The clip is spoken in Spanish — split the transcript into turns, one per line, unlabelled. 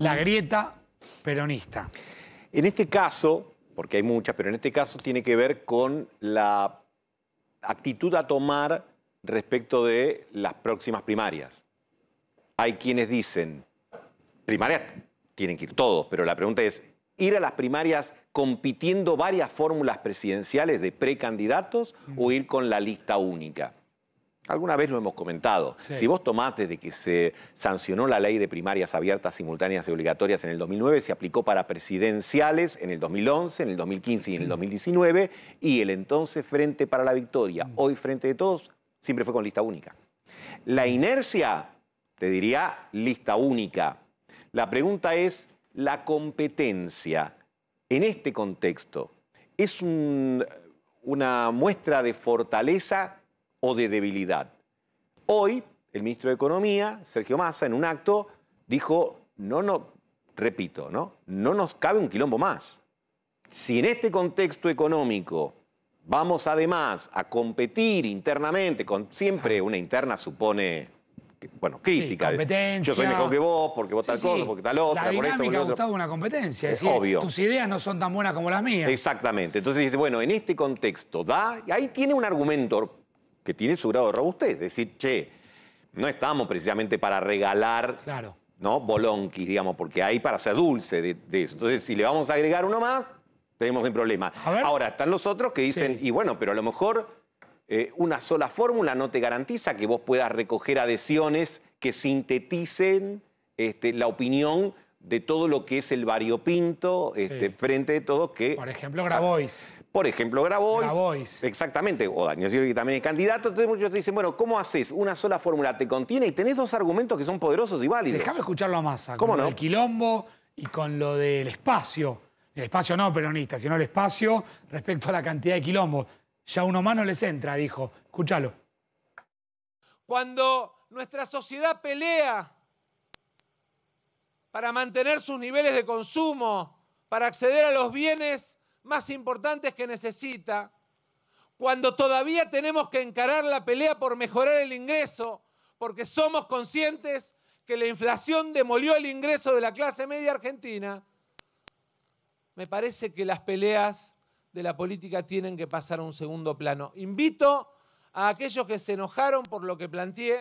la grieta peronista.
En este caso, porque hay muchas, pero en este caso tiene que ver con la actitud a tomar respecto de las próximas primarias. Hay quienes dicen, primarias tienen que ir todos, pero la pregunta es, ¿ir a las primarias compitiendo varias fórmulas presidenciales de precandidatos o ir con la lista única? Alguna vez lo hemos comentado. Si vos tomás de que se sancionó la ley de primarias abiertas, simultáneas y obligatorias en el 2009, se aplicó para presidenciales en el 2011, en el 2015 y en el 2019, y el entonces Frente para la Victoria, mm. hoy Frente de Todos, siempre fue con lista única. La inercia, te diría, lista única. La pregunta es, la competencia en este contexto es una muestra de fortaleza o de debilidad. Hoy, el ministro de Economía, Sergio Massa, en un acto, dijo, no, no, repito, ¿no? no nos cabe un quilombo más. Si en este contexto económico vamos además a competir internamente, con siempre una interna supone, bueno, crítica. competencia. Yo soy mejor que vos, porque vos tal cosa, porque tal otra, por esto, por ha gustado
una competencia. Es, obvio. Tus
ideas no son tan buenas como las mías. Exactamente. Entonces dice, bueno, en este contexto da, y ahí tiene un argumento que tiene su grado de robustez. Es decir, che, no estamos precisamente para regalar ¿no? bolonquis, digamos, porque hay para ser dulce de, eso. Entonces, si le vamos a agregar uno más, tenemos un problema. Ahora, están los otros que dicen, y bueno, pero a lo mejor eh, una sola fórmula no te garantiza que vos puedas recoger adhesiones que sinteticen este, la opinión de todo lo que es el variopinto este, frente de todo que... Por ejemplo, Grabois. Por ejemplo, Grabois. Grabois. Exactamente. O Daniel Silvi, que también es candidato. Entonces muchos te dicen, bueno, ¿cómo haces? Una sola fórmula te contiene y tenés dos argumentos que son poderosos y válidos. Déjame
escucharlo a masa, ¿Cómo con El quilombo y con lo del espacio. El espacio no peronista, sino el espacio respecto a la cantidad de quilombo. Ya uno más no les entra, dijo. Escúchalo.
Cuando nuestra sociedad pelea para mantener sus niveles de consumo, para acceder a los bienes más importantes que necesita, cuando todavía tenemos que encarar la pelea por mejorar el ingreso, porque somos conscientes que la inflación demolió el ingreso de la clase media argentina, me parece que las peleas de la política tienen que pasar a un segundo plano. Invito a aquellos que se enojaron por lo que planteé